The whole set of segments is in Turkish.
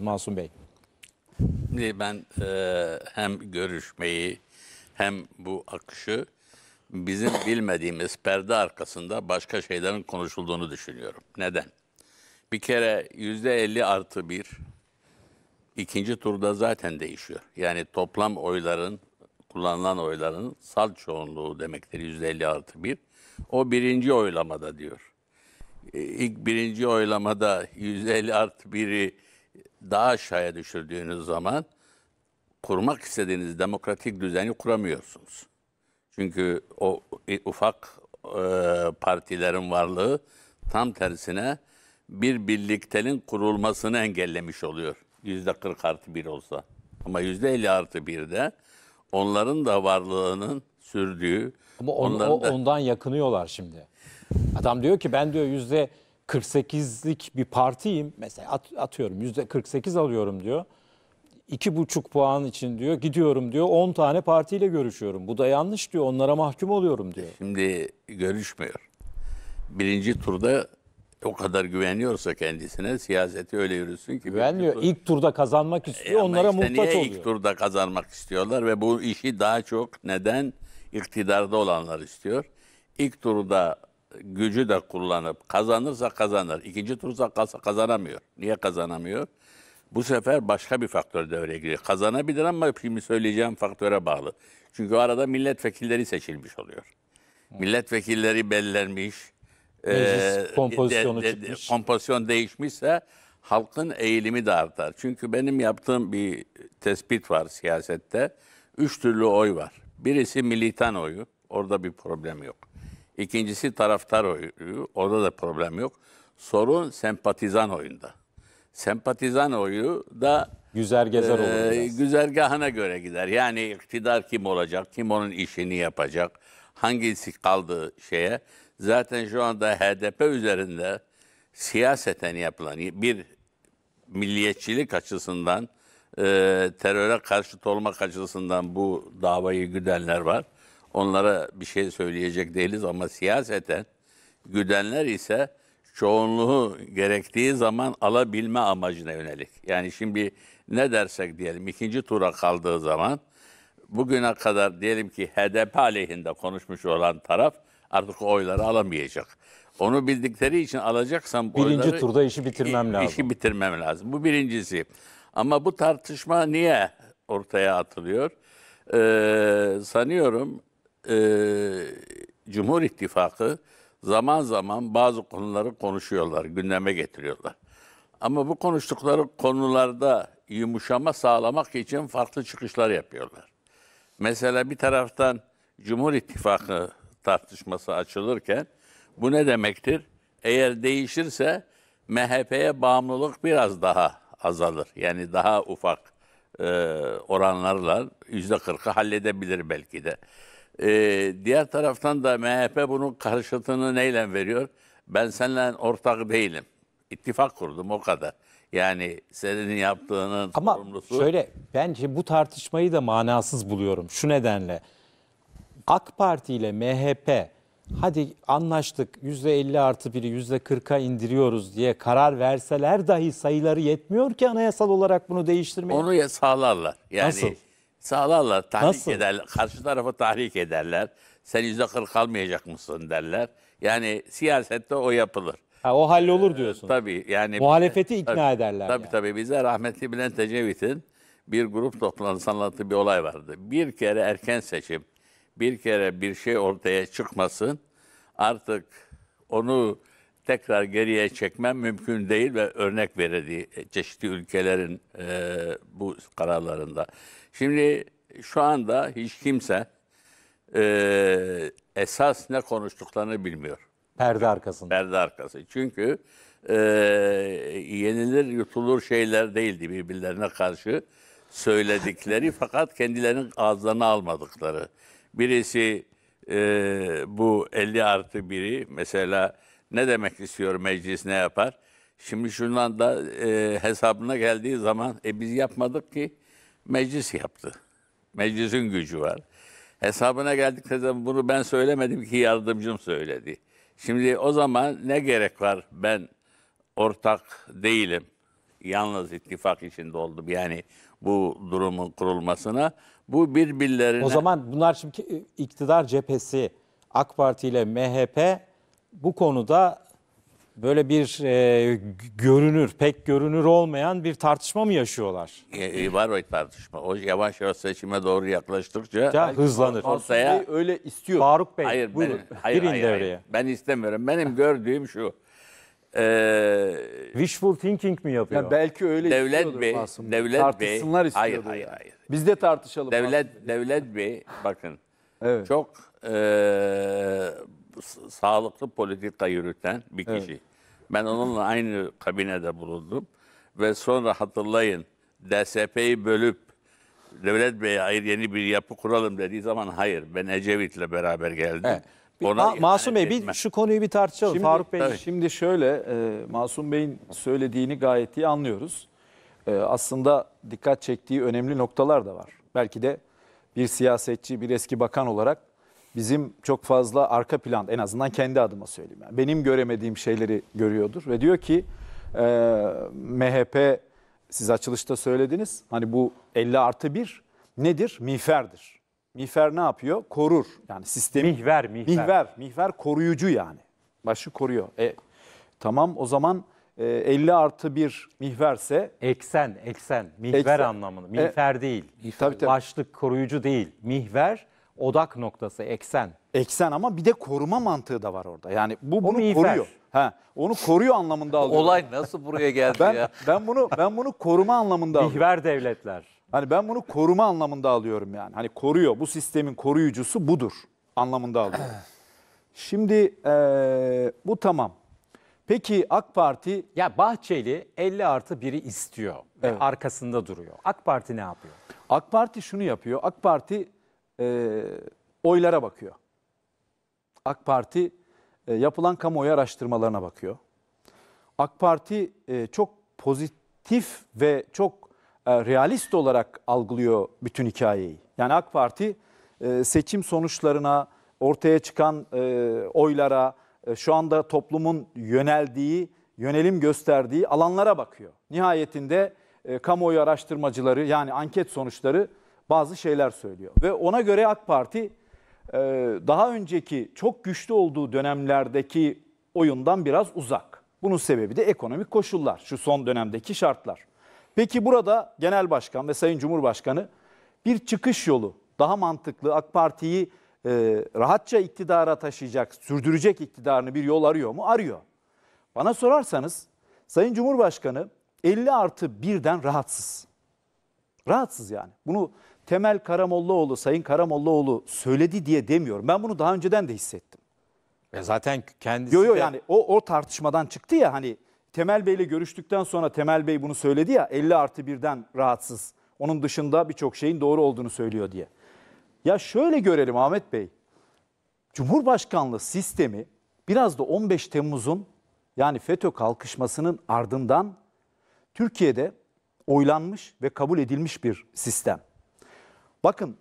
Masum Bey. Ben e, hem görüşmeyi hem bu akışı bizim bilmediğimiz perde arkasında başka şeylerin konuşulduğunu düşünüyorum. Neden? Bir kere yüzde %50 artı bir ikinci turda zaten değişiyor. Yani toplam oyların, kullanılan oyların sal çoğunluğu demektir yüzde %50 artı bir. O birinci oylamada diyor. E, ilk birinci oylamada yüzde %50 artı biri daha aşağıya düşürdüğünüz zaman kurmak istediğiniz demokratik düzeni kuramıyorsunuz. Çünkü o ufak e, partilerin varlığı tam tersine bir birliktelin kurulmasını engellemiş oluyor. Yüzde 40 artı bir olsa. Ama yüzde 50 artı bir de onların da varlığının sürdüğü. Ama on, o, da... ondan yakınıyorlar şimdi. Adam diyor ki ben diyor yüzde 48'lik bir partiyim mesela at, atıyorum %48 alıyorum diyor. buçuk puan için diyor gidiyorum diyor 10 tane partiyle görüşüyorum. Bu da yanlış diyor onlara mahkum oluyorum diyor. Şimdi görüşmüyor. Birinci turda o kadar güveniyorsa kendisine siyaseti öyle yürüsün ki. güveniyor Tur... İlk turda kazanmak istiyor e onlara işte muhtaç niye oluyor. ilk turda kazanmak istiyorlar ve bu işi daha çok neden iktidarda olanlar istiyor. İlk turda gücü de kullanıp kazanırsa kazanır. İkinci tursa kazanamıyor. Niye kazanamıyor? Bu sefer başka bir faktör devreye giriyor. Kazanabilir ama şimdi söyleyeceğim faktöre bağlı. Çünkü arada milletvekilleri seçilmiş oluyor. Milletvekilleri bellenmiş. E, Meclis e, kompozisyonu de, de, çıkmış. Kompozisyon değişmişse halkın eğilimi de artar. Çünkü benim yaptığım bir tespit var siyasette. Üç türlü oy var. Birisi militan oyu. Orada bir problem yok. İkincisi taraftar oyu. Orada da problem yok. Sorun sempatizan oyunda. Sempatizan oyu da güzergezer e, olur. E, güzergahına göre gider. Yani iktidar kim olacak, kim onun işini yapacak, hangisi kaldı şeye. Zaten şu anda HDP üzerinde siyaseten yapılan bir milliyetçilik açısından e, teröre karşı olmak açısından bu davayı güdenler var onlara bir şey söyleyecek değiliz ama siyaseten güdenler ise çoğunluğu gerektiği zaman alabilme amacına yönelik. Yani şimdi ne dersek diyelim ikinci tura kaldığı zaman bugüne kadar diyelim ki HDP aleyhinde konuşmuş olan taraf artık oyları alamayacak. Onu bildikleri için alacaksam birinci oyları, turda işi bitirmem lazım. İşi bitirmem lazım. Bu birincisi. Ama bu tartışma niye ortaya atılıyor? Ee, sanıyorum e, Cumhur İttifakı zaman zaman bazı konuları konuşuyorlar, gündeme getiriyorlar. Ama bu konuştukları konularda yumuşama sağlamak için farklı çıkışlar yapıyorlar. Mesela bir taraftan Cumhur İttifakı tartışması açılırken bu ne demektir? Eğer değişirse MHP'ye bağımlılık biraz daha azalır. Yani daha ufak e, oranlarla %40'ı halledebilir belki de. Ee, diğer taraftan da MHP bunun karşıtını neyle veriyor? Ben seninle ortak değilim. İttifak kurdum o kadar. Yani senin yaptığının Ama sorumlusu... şöyle bence bu tartışmayı da manasız buluyorum şu nedenle. AK Parti ile MHP hadi anlaştık %50 artı 1'i %40'a indiriyoruz diye karar verseler dahi sayıları yetmiyor ki anayasal olarak bunu değiştirmeye. Onu sağlarlar. Yani Nasıl? sağlarlar, tahrik Nasıl? ederler. Karşı tarafı tahrik ederler. Sen yüzde kırk almayacak mısın derler. Yani siyasette o yapılır. Ha, o hallolur diyorsun. Ee, tabii yani. Muhalefeti ikna tabii, ederler. Tabii yani. tabii bize rahmetli Bülent Ecevit'in bir grup toplantısı anlattığı bir olay vardı. Bir kere erken seçim, bir kere bir şey ortaya çıkmasın artık onu tekrar geriye çekmem mümkün değil ve örnek verildiği çeşitli ülkelerin e, bu kararlarında. Şimdi şu anda hiç kimse e, esas ne konuştuklarını bilmiyor. Perde arkasında. Perde arkası. Çünkü e, yenilir yutulur şeyler değildi birbirlerine karşı söyledikleri fakat kendilerinin ağızlarına almadıkları. Birisi e, bu 50 artı biri mesela ne demek istiyor meclis ne yapar? Şimdi şundan da e, hesabına geldiği zaman e, biz yapmadık ki meclis yaptı. Meclisin gücü var. Hesabına geldikleri zaman bunu ben söylemedim ki yardımcım söyledi. Şimdi o zaman ne gerek var ben ortak değilim. Yalnız ittifak içinde oldum yani bu durumun kurulmasına. Bu birbirlerine... O zaman bunlar şimdi iktidar cephesi AK Parti ile MHP bu konuda böyle bir e, görünür, pek görünür olmayan bir tartışma mı yaşıyorlar? E, e var o tartışma. O yavaş yavaş seçime doğru yaklaştıkça ya, hızlanır. Ortaya, öyle istiyor. Faruk Bey hayır, buyurun. Benim, hayır, Girin hayır, devreye. Hayır. Ben istemiyorum. Benim gördüğüm şu. E, Wishful thinking mi yapıyor? Ya belki öyle Devlet Bey, Masum. Devlet Tartışsınlar Bey. Hayır, yani. hayır, hayır. Biz de tartışalım. Devlet, Masum. Devlet Bey bakın. Evet. Çok e, sağlıklı politika yürüten bir kişi. Evet. Ben onunla aynı kabinede bulundum. Ve sonra hatırlayın DSP'yi bölüp Devlet Bey'e ayrı yeni bir yapı kuralım dediği zaman hayır ben Ecevit'le beraber geldim. Evet. Bir, Ona Ma Masum Bey bir şu konuyu bir tartışalım şimdi, Faruk Bey. Tabii. Şimdi şöyle e, Masum Bey'in söylediğini gayet iyi anlıyoruz. E, aslında dikkat çektiği önemli noktalar da var. Belki de bir siyasetçi, bir eski bakan olarak bizim çok fazla arka plan en azından kendi adıma söyleyeyim. Yani benim göremediğim şeyleri görüyordur ve diyor ki e, MHP siz açılışta söylediniz hani bu 50 artı 1 nedir? Miğferdir. Miğfer ne yapıyor? Korur. Yani sistemi. Mihver, mihver. Mihver, mihver koruyucu yani. Başı koruyor. E, tamam o zaman e, 50 artı 1 mihverse. Eksen, eksen. Mihver eksen. anlamını. E, mihver e, değil. Tabii, tabii. Başlık koruyucu değil. Mihver odak noktası, eksen. Eksen ama bir de koruma mantığı da var orada. Yani bu bunu miğfer. koruyor. Ha, onu koruyor anlamında alıyorum. Olay nasıl buraya geldi ben, ya? Ben bunu ben bunu koruma anlamında alıyorum. Mihver devletler. Hani ben bunu koruma anlamında alıyorum yani. Hani koruyor. Bu sistemin koruyucusu budur anlamında alıyorum. Şimdi ee, bu tamam. Peki AK Parti... Ya Bahçeli 50 artı biri istiyor. Evet. arkasında duruyor. AK Parti ne yapıyor? AK Parti şunu yapıyor. AK Parti e, oylara bakıyor. AK Parti e, yapılan kamuoyu araştırmalarına bakıyor. AK Parti e, çok pozitif ve çok e, realist olarak algılıyor bütün hikayeyi. Yani AK Parti e, seçim sonuçlarına, ortaya çıkan e, oylara, e, şu anda toplumun yöneldiği, yönelim gösterdiği alanlara bakıyor. Nihayetinde e, kamuoyu araştırmacıları yani anket sonuçları bazı şeyler söylüyor. Ve ona göre AK Parti e, daha önceki çok güçlü olduğu dönemlerdeki oyundan biraz uzak. Bunun sebebi de ekonomik koşullar, şu son dönemdeki şartlar. Peki burada Genel Başkan ve Sayın Cumhurbaşkanı bir çıkış yolu, daha mantıklı AK Parti'yi e, rahatça iktidara taşıyacak, sürdürecek iktidarını bir yol arıyor mu? Arıyor. Bana sorarsanız Sayın Cumhurbaşkanı 50 artı birden rahatsız. Rahatsız yani. Bunu Temel Karamollaoğlu, Sayın Karamollaoğlu söyledi diye demiyorum. Ben bunu daha önceden de hissettim. E zaten kendisi Yo yo de... yani o, o tartışmadan çıktı ya hani Temel Bey'le görüştükten sonra Temel Bey bunu söyledi ya 50 artı birden rahatsız. Onun dışında birçok şeyin doğru olduğunu söylüyor diye. Ya şöyle görelim Ahmet Bey. Cumhurbaşkanlığı sistemi biraz da 15 Temmuz'un yani FETÖ kalkışmasının ardından Türkiye'de oylanmış ve kabul edilmiş bir sistem. Bakın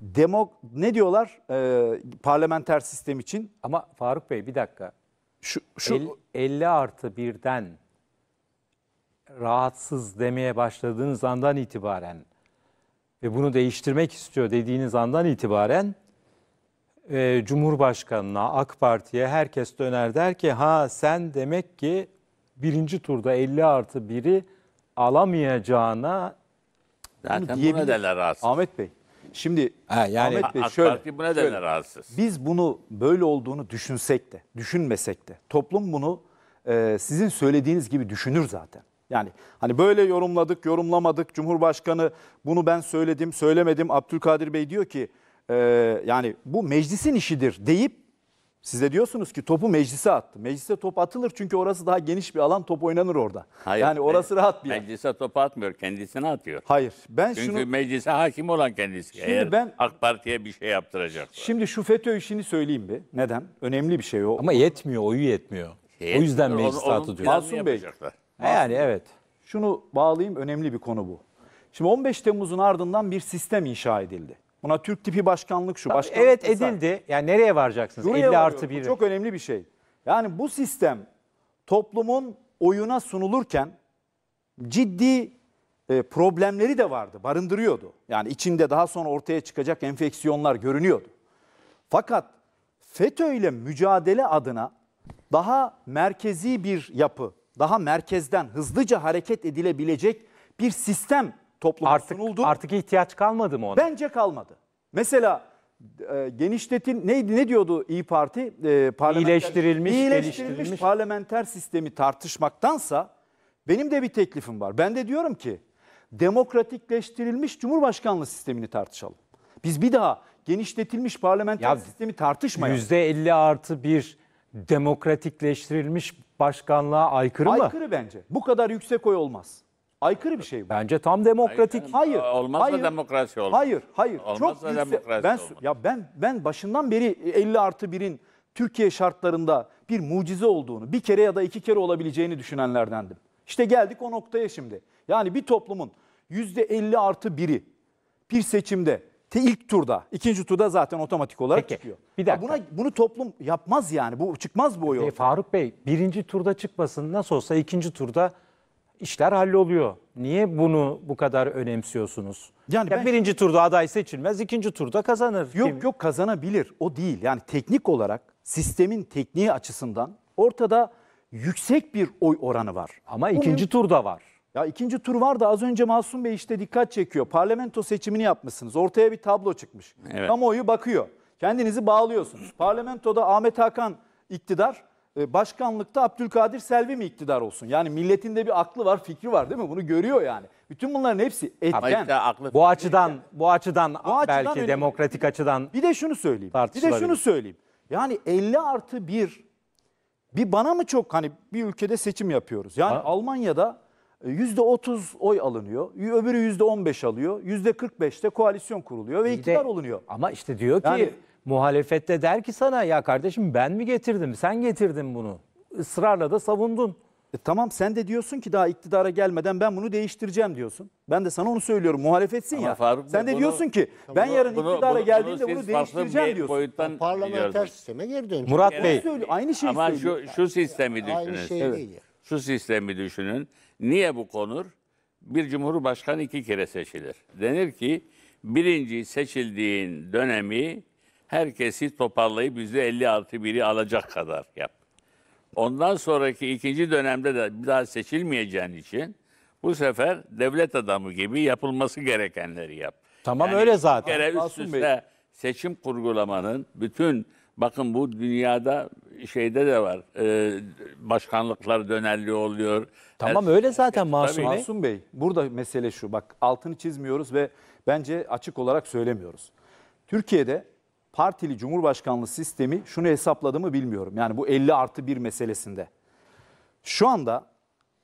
demok ne diyorlar e, parlamenter sistem için? Ama Faruk Bey bir dakika. Şu, şu... El, 50 artı birden rahatsız demeye başladığınız andan itibaren ve bunu değiştirmek istiyor dediğiniz andan itibaren e, Cumhurbaşkanı'na, AK Parti'ye herkes döner der ki ha sen demek ki birinci turda 50 artı biri alamayacağına Zaten bu nedenle rahatsız. Ahmet Bey. Şimdi Ha, yani- Ahmet Bey AK şöyle. Parti bu nedenle şöyle. rahatsız. Biz bunu böyle olduğunu düşünsek de, düşünmesek de toplum bunu e, sizin söylediğiniz gibi düşünür zaten. Yani hani böyle yorumladık, yorumlamadık. Cumhurbaşkanı bunu ben söyledim, söylemedim. Abdülkadir Bey diyor ki e, yani bu meclisin işidir deyip siz de diyorsunuz ki topu meclise attı. Meclise top atılır çünkü orası daha geniş bir alan top oynanır orada. Hayır, yani orası me- rahat bir yer. Meclise top atmıyor kendisine atıyor. Hayır ben Çünkü şunu... meclise hakim olan kendisi. Şimdi Eğer ben... AK Parti'ye bir şey yaptıracak. Şimdi şu FETÖ işini söyleyeyim bir. Neden? Önemli bir şey o. Ama yetmiyor oyu yetmiyor. Şey o yüzden meclise onu, atılıyor. Masum Bey. Yani evet. Şunu bağlayayım önemli bir konu bu. Şimdi 15 Temmuz'un ardından bir sistem inşa edildi. Buna Türk tipi başkanlık şu. başkanlık evet kısa. edildi. Yani nereye varacaksınız? Buraya 50 artı 1. çok önemli bir şey. Yani bu sistem toplumun oyuna sunulurken ciddi e, problemleri de vardı, barındırıyordu. Yani içinde daha sonra ortaya çıkacak enfeksiyonlar görünüyordu. Fakat FETÖ ile mücadele adına daha merkezi bir yapı, daha merkezden hızlıca hareket edilebilecek bir sistem topluma artık, sunuldu. Artık ihtiyaç kalmadı mı ona? Bence kalmadı. Mesela e, genişletin neydi ne diyordu İyi Parti? E, parlamenter, iyileştirilmiş, iyileştirilmiş parlamenter sistemi tartışmaktansa benim de bir teklifim var. Ben de diyorum ki demokratikleştirilmiş cumhurbaşkanlığı sistemini tartışalım. Biz bir daha genişletilmiş parlamenter ya, sistemi tartışmayalım. %50 artı bir demokratikleştirilmiş başkanlığa aykırı, aykırı mı? Aykırı bence. Bu kadar yüksek oy olmaz aykırı bir şey bu. Bence tam demokratik. Hayır. Hayır. Olmazsa hayır, demokrasi olmaz. Hayır, hayır. Olmazsa Çok yüksek. demokrasi ben, olmaz. Ya ben, ben başından beri 50 artı 1'in Türkiye şartlarında bir mucize olduğunu, bir kere ya da iki kere olabileceğini düşünenlerdendim. İşte geldik o noktaya şimdi. Yani bir toplumun %50 artı biri bir seçimde ilk turda, ikinci turda zaten otomatik olarak Peki, çıkıyor. Bir dakika. buna, bunu toplum yapmaz yani. Bu çıkmaz bu oyu. E, Faruk Bey birinci turda çıkmasın nasıl olsa ikinci turda işler halloluyor. Niye bunu bu kadar önemsiyorsunuz? Yani ya ben... birinci turda aday seçilmez, ikinci turda kazanır. Yok kim? yok kazanabilir. O değil. Yani teknik olarak sistemin tekniği açısından ortada yüksek bir oy oranı var. Ama Onun... ikinci turda var. Ya ikinci tur var da az önce Masum Bey işte dikkat çekiyor. Parlamento seçimini yapmışsınız. Ortaya bir tablo çıkmış. Evet. Kamuoyu bakıyor. Kendinizi bağlıyorsunuz. Parlamentoda Ahmet Hakan iktidar, e, başkanlıkta Abdülkadir Selvi mi iktidar olsun? Yani milletin de bir aklı var, fikri var değil mi? Bunu görüyor yani. Bütün bunların hepsi etken. aklı Bu açıdan bu açıdan Bu açıdan belki önemli. demokratik açıdan Bir de şunu söyleyeyim. Bir de şunu söyleyeyim. Yani 50 artı 1 bir bana mı çok hani bir ülkede seçim yapıyoruz. Yani Almanya'da e, %30 oy alınıyor. y- Öbürü %15 alıyor. %45'te koalisyon kuruluyor ve iktidar olunuyor. ama işte diyor ki Yani Muhalefette der ki sana ya kardeşim ben mi getirdim sen getirdin bunu. Israrla da savundun. E, tamam sen de diyorsun ki daha iktidara gelmeden ben bunu değiştireceğim diyorsun. Ben de sana onu söylüyorum muhalefetsin Ama ya. Faruk sen de bunu- diyorsun ki ben yarın bunu- iktidara bunu- geldiğimde bunu, siz değiştireceğim diyorsun. Parlamenter sisteme geri dönüş. Murat Bey söylüyor, aynı şeyi Ama söylüyor. şu, şu sistemi düşünün. Aynı şey Evet. değil. Şu sistemi düşünün. Niye bu konur? Bir cumhurbaşkanı iki kere seçilir. Denir ki birinci seçildiğin dönemi herkesi toparlayıp %50 artı 1'i alacak kadar yap. Ondan sonraki ikinci dönemde de bir daha seçilmeyeceğin için bu sefer devlet adamı gibi yapılması gerekenleri yap. Tamam yani öyle zaten. Kere üst üste Bey. seçim kurgulamanın bütün bakın bu dünyada şeyde de var. E, başkanlıklar dönerli oluyor. Tamam e, öyle zaten e, Masum Bey. Masum Bey burada mesele şu. Bak altını çizmiyoruz ve bence açık olarak söylemiyoruz. Türkiye'de partili cumhurbaşkanlığı sistemi şunu hesapladı mı bilmiyorum. Yani bu 50 artı 1 meselesinde. Şu anda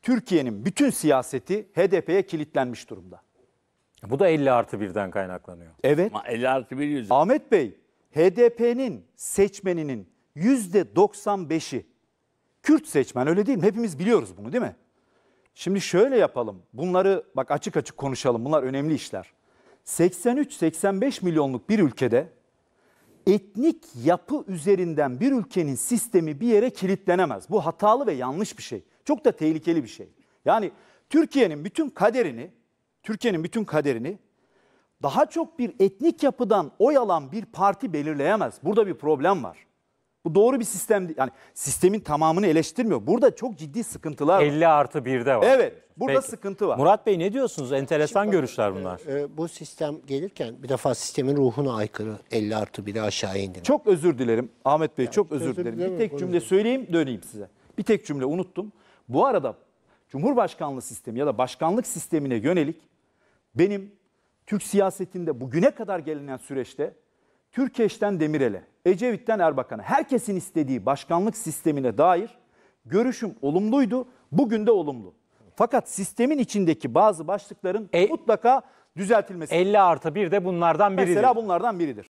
Türkiye'nin bütün siyaseti HDP'ye kilitlenmiş durumda. Bu da 50 artı 1'den kaynaklanıyor. Evet. Ama 50 artı 1 yüzü. Ahmet Bey, HDP'nin seçmeninin %95'i Kürt seçmen öyle değil mi? Hepimiz biliyoruz bunu değil mi? Şimdi şöyle yapalım. Bunları bak açık açık konuşalım. Bunlar önemli işler. 83-85 milyonluk bir ülkede etnik yapı üzerinden bir ülkenin sistemi bir yere kilitlenemez. Bu hatalı ve yanlış bir şey. Çok da tehlikeli bir şey. Yani Türkiye'nin bütün kaderini, Türkiye'nin bütün kaderini daha çok bir etnik yapıdan oy alan bir parti belirleyemez. Burada bir problem var. Bu doğru bir sistem Yani sistemin tamamını eleştirmiyor. Burada çok ciddi sıkıntılar var. 50 artı 1'de var. Evet. Burada Peki. sıkıntı var. Murat Bey ne diyorsunuz? Enteresan Şimdi, görüşler e, bunlar. E, e, bu sistem gelirken bir defa sistemin ruhuna aykırı 50 artı 1'i aşağı indirmek. Çok özür dilerim Ahmet Bey. Yani, çok özür, özür dilerim. Bir tek cümle söyleyeyim döneyim size. Bir tek cümle unuttum. Bu arada Cumhurbaşkanlığı sistemi ya da başkanlık sistemine yönelik benim Türk siyasetinde bugüne kadar gelinen süreçte Türkeş'ten Demirel'e, Ecevit'ten Erbakan'a herkesin istediği başkanlık sistemine dair görüşüm olumluydu. Bugün de olumlu. Fakat sistemin içindeki bazı başlıkların e, mutlaka düzeltilmesi. 50 artı 1 de bunlardan biridir. Mesela bunlardan biridir.